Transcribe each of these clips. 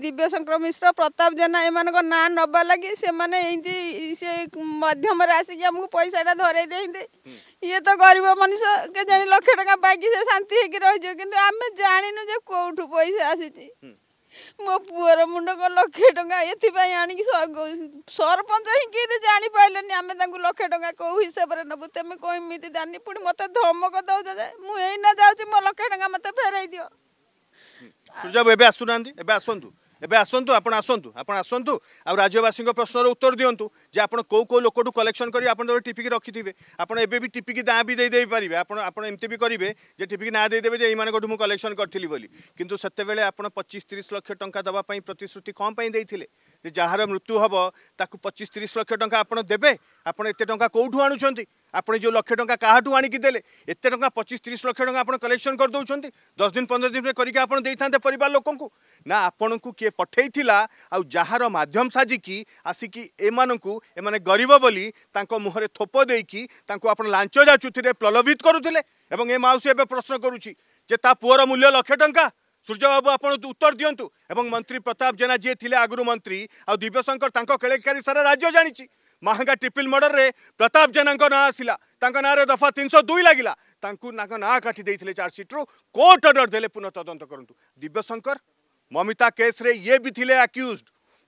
दिव्य शंकर मिश्र प्रताप जेना एम ना नवा लगी से मैंने से मध्यम आसिक पैसा टाइम धर दिखे ये तो गरीब मनुष्य के जानी लक्ष टा पाकि से शांति रही कि आम जानू जे कौठ पैसा आसी मो पुअर मुंड लक्षे टाँग ये आणिक सरपंच हिंकि पारे आम लक्षे टाँग कौ हिसाब से नबू तुम कमी जानी पुणी मत धमक दौज जे मुझे ना जाऊँ मत फेर दिव ସୂର୍ଯ୍ୟବାବୁ ଏବେ ଆସୁନାହାନ୍ତି এবার আসন্তু আপনার আসন্তু আপনার আসন্তু আজ্যবাসী প্রশ্নর উত্তর দিও যে আপনার কেউ কেউ লোকঠু কলেকশন করি আপনার টিপিকি রাখিথে আপনার এবে টিপিকি দাঁ বি দিয়ে আপনার আপনার এমতি বি করবে যে টিপিকি না দিয়ে দেবে যে এইমানঠু মু কলেকশন করি বলে কিন্তু সেতবে আপনার পঁচিশ তিরিশ লক্ষ টাকা দেওয়া প্রতিশ্রুতি কম পাই যে ଯାହାର ମୃତ୍ୟୁ ହେବ ତାକୁ ପଚିଶ ତିରିଶ ଲକ୍ଷ ଟଙ୍କା ଆପଣ ଦେବେ ଆପଣ ଏତେ ଟଙ୍କା କେଉଁଠୁ ଆଣୁଛନ୍ତି ଆପଣ ଯେଉଁ ଲକ୍ଷ ଟଙ୍କା କାହାଠୁ ଆଣିକି ଦେଲେ ଏତେ ଟଙ୍କା ପଚିଶ ତିରିଶ ଲକ୍ଷ ଟଙ୍କା ଆପଣ କଲେକ୍ସନ୍ କରିଦେଉଛନ୍ତି ଦଶ ଦିନ ପନ୍ଦର ଦିନରେ କରିକି ଆପଣ ଦେଇଥାନ୍ତେ ପରିବାର ଲୋକଙ୍କୁ ନା ଆପଣଙ୍କୁ କିଏ ପଠେଇଥିଲା ଆଉ ଯାହାର ମାଧ୍ୟମ ସାଜିକି ଆସିକି ଏମାନଙ୍କୁ ଏମାନେ ଗରିବ ବୋଲି ତାଙ୍କ ମୁହଁରେ ଥୋପ ଦେଇକି ତାଙ୍କୁ ଆପଣ ଲାଞ୍ଚ ଯାଚୁଥିରେ ପ୍ରଲୋଭିତ କରୁଥିଲେ ଏବଂ ଏ ମାଉସୀ ଏବେ ପ୍ରଶ୍ନ କରୁଛି ଯେ ତା ପୁଅର ମୂଲ୍ୟ ଲକ୍ଷେ ଟଙ୍କା ସୂର୍ଯ୍ୟବାବୁ ଆପଣ ଉତ୍ତର ଦିଅନ୍ତୁ ଏବଂ ମନ୍ତ୍ରୀ ପ୍ରତାପ ଜେନା ଯିଏ ଥିଲେ ଆଗରୁ ମନ୍ତ୍ରୀ ଆଉ ଦିବ୍ୟଶଙ୍କର ତାଙ୍କ କେଳେକାରୀ ସାରା ରାଜ୍ୟ ଜାଣିଛି ମହାଙ୍ଗା ଟ୍ରିପଲ୍ ମର୍ଡରରେ ପ୍ରତାପ ଜେନାଙ୍କ ନାଁ ଆସିଲା ତାଙ୍କ ନାଁରେ ଦଫା ତିନିଶହ ଦୁଇ ଲାଗିଲା ତାଙ୍କୁ ତାଙ୍କ ନାଁ କାଟି ଦେଇଥିଲେ ଚାର୍ଜସିଟ୍ରୁ କୋର୍ଟ ଅର୍ଡର ଦେଲେ ପୁନଃ ତଦନ୍ତ କରନ୍ତୁ ଦିବ୍ୟଶଙ୍କର ମମିତା କେସ୍ରେ ଇଏ ବି ଥିଲେ ଆକ୍ୟୁଜ୍ଡ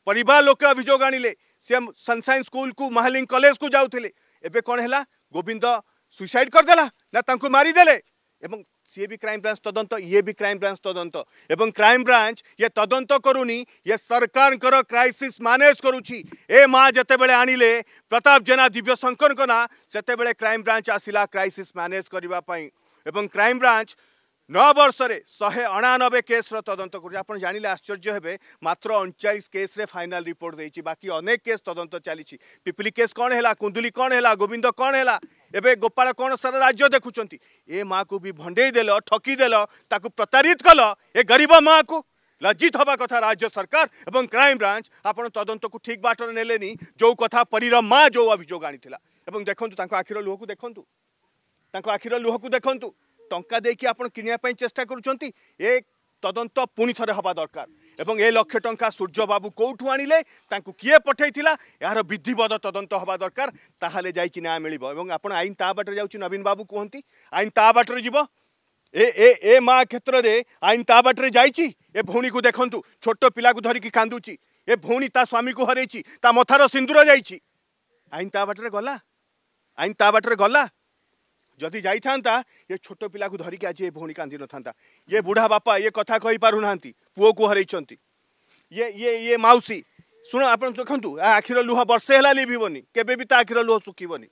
ପରିବାର ଲୋକେ ଅଭିଯୋଗ ଆଣିଲେ ସେ ସନସାଇନ୍ ସ୍କୁଲକୁ ମହାଲିଂ କଲେଜକୁ ଯାଉଥିଲେ ଏବେ କ'ଣ ହେଲା ଗୋବିନ୍ଦ ସୁଇସାଇଡ୍ କରିଦେଲା ନା ତାଙ୍କୁ ମାରିଦେଲେ এবং সি বি ক্রাইম ব্রাঞ্চ তদন্ত ইয়ে বি ক্রাইম ব্রাঞ্চ তদন্ত এবং ক্রাইম ব্রাঞ্চ ইয়ে তদন্ত করুনি ইয়ে সরকারঙ্কর ক্রাইসিস ম্যানেজ করুছি এ মা যেতবে আনিলে প্রতাপ জেনা দিব্য শঙ্করঙ্ক না সেতবে ক্রাইম ব্রাঞ্চ আসিলা ক্রাইসিস ম্যানেজ করা এবং ক্রাইম ব্রাঞ্চ नव बर्षर शे केस्र तदि आश्चर्य केस रे फाइनल रिपोर्ट दिए कुंदुली चाहिँ पिप्लिकेस गोविंद कुलिली कन् गोविन्द गोपाल ए गोपा राज्य देखुन्छ ए माँको वि ठकी लकिदेलो त प्रतारित कल ए गरेब मा लजित हवा कथा राज्य सरकार ए क्राइम ब्रान्च आप तदन्त ठिक बाटो नेले कथा परिर मानिस देखु आखिर लुहको देखु आखिर को देखु ଟଙ୍କା ଦେଇକି ଆପଣ କିଣିବା ପାଇଁ ଚେଷ୍ଟା କରୁଛନ୍ତି ଏ ତଦନ୍ତ ପୁଣି ଥରେ ହେବା ଦରକାର ଏବଂ ଏ ଲକ୍ଷ ଟଙ୍କା ସୂର୍ଯ୍ୟବାବୁ କେଉଁଠୁ ଆଣିଲେ ତାଙ୍କୁ କିଏ ପଠାଇଥିଲା ଏହାର ବିଧିବଦ୍ଧ ତଦନ୍ତ ହେବା ଦରକାର ତାହେଲେ ଯାଇକି ନ୍ୟାୟ ମିଳିବ ଏବଂ ଆପଣ ଆଇନ ତା ବାଟରେ ଯାଉଛି ନବୀନ ବାବୁ କୁହନ୍ତି ଆଇନ ତା ବାଟରେ ଯିବ ଏ ଏ ଏ ମା କ୍ଷେତ୍ରରେ ଆଇନ ତା ବାଟରେ ଯାଇଛି ଏ ଭଉଣୀକୁ ଦେଖନ୍ତୁ ଛୋଟ ପିଲାକୁ ଧରିକି କାନ୍ଦୁଛି ଏ ଭଉଣୀ ତା ସ୍ୱାମୀକୁ ହରେଇଛି ତା ମଥାର ସିନ୍ଦୁର ଯାଇଛି ଆଇନ ତା ବାଟରେ ଗଲା ଆଇନ ତା ବାଟରେ ଗଲା जदि जाता ये छोट पिला को धरिकी आज ये भौणी कांदी ना ये बुढ़ा बापा ये कथा कही पार ना पुओ को हर ये ये ये मौसी ଶୁଣ ଆପଣ ଦେଖନ୍ତୁ ଆଖିର ଲୁହ ବର୍ଷେ ହେଲା ଲିଭିବନି କେବେ ବି ତା ଆଖିର ଲୁହ ଶୁଖିବନି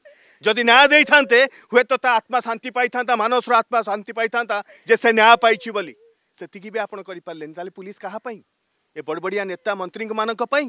ଯଦି ନ୍ୟାୟ ଦେଇଥାନ୍ତେ ହୁଏତ ତା ଆତ୍ମା ଶାନ୍ତି ପାଇଥାନ୍ତା ମାନସର ଆତ୍ମା ଶାନ୍ତି ପାଇଥାନ୍ତା ଯେ ସେ ନ୍ୟାୟ ପାଇଛି ବୋଲି ସେତିକି ବି ଆପଣ କରିପାରିଲେନି ତାହେଲେ ପୁଲିସ୍ କାହା ପାଇଁ ଏ ବଡ଼ବଡ଼ିଆ ନେତା ମନ୍ତ୍ରୀଙ୍କମାନଙ୍କ ପାଇଁ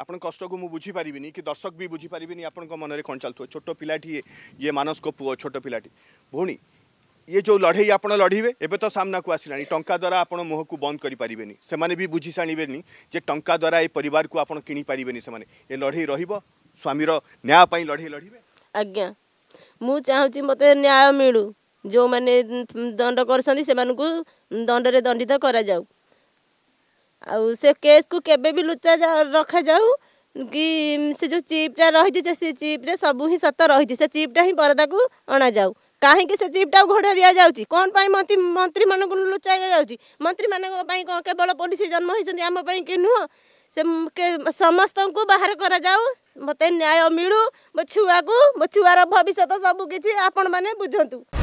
आप कष्ट আপনার কষ্টকে মু বুঝিপারি কি দর্শক বি বুঝিপারি আপনার মনে কম চালু ছোট ये मानस को পুয় छोट পিলাটি भूणी ये जो लड़े आप लड़े एवं तो सामना को आसला टा द्वारा आप मुह को बंद करें से भी बुझी सारे जे टा द्वारा ये पर को आप कि पारे से ये लड़े रामीर न्यायपाई लड़े लड़े आज्ञा मुझे मत न्याय मिलू जो मैंने दंड कर दंड दंडित करा जाऊ को केबे भी लुचा रखा जाउँ चिप्टा रहि चिप्रे सबै हिँड सत र चिप्टा हिँडाको अणाऊाउहीँकपटाको घोडा दिन्छ कि मन को लुचा दाजु मन्त्री मै कवल पॉलिसी जन्म है आमै कि बाहर करा बााउ मते न्याय मिलु बछुआ को बछुआ रा भविष्य सबैकिछ माने बुझंतु